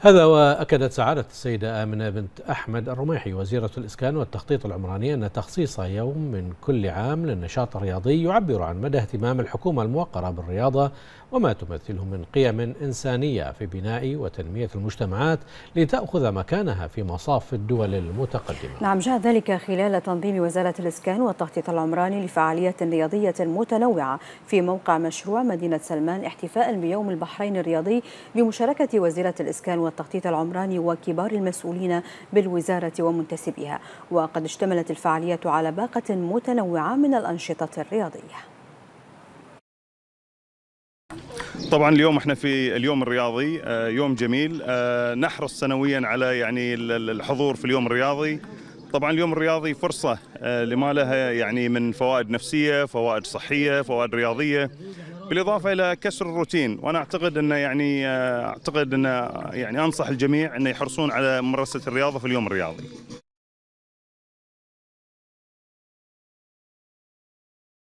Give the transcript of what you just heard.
هذا وأكدت سعادة السيدة آمنة بنت أحمد الرميحي وزيرة الإسكان والتخطيط العمراني أن تخصيص يوم من كل عام للنشاط الرياضي يعبر عن مدى اهتمام الحكومة الموقرة بالرياضة وما تمثله من قيم إنسانية في بناء وتنمية المجتمعات لتأخذ مكانها في مصاف الدول المتقدمة نعم جاء ذلك خلال تنظيم وزارة الإسكان والتخطيط العمراني لفعالية رياضية متنوعة في موقع مشروع مدينة سلمان احتفاء بيوم البحرين الرياضي بمشاركة وزيرة الإسكان والتخطيط العمراني وكبار المسؤولين بالوزارة ومنتسبيها وقد اشتملت الفعالية على باقة متنوعة من الأنشطة الرياضية طبعا اليوم احنا في اليوم الرياضي آه، يوم جميل آه، نحرص سنويا على يعني الحضور في اليوم الرياضي طبعا اليوم الرياضي فرصة آه، لما لها يعني من فوائد نفسية فوائد صحية فوائد رياضية بالاضافه الى كسر الروتين وانا اعتقد أن يعني آه، اعتقد أن يعني انصح الجميع أن يحرصون على ممارسه الرياضه في اليوم الرياضي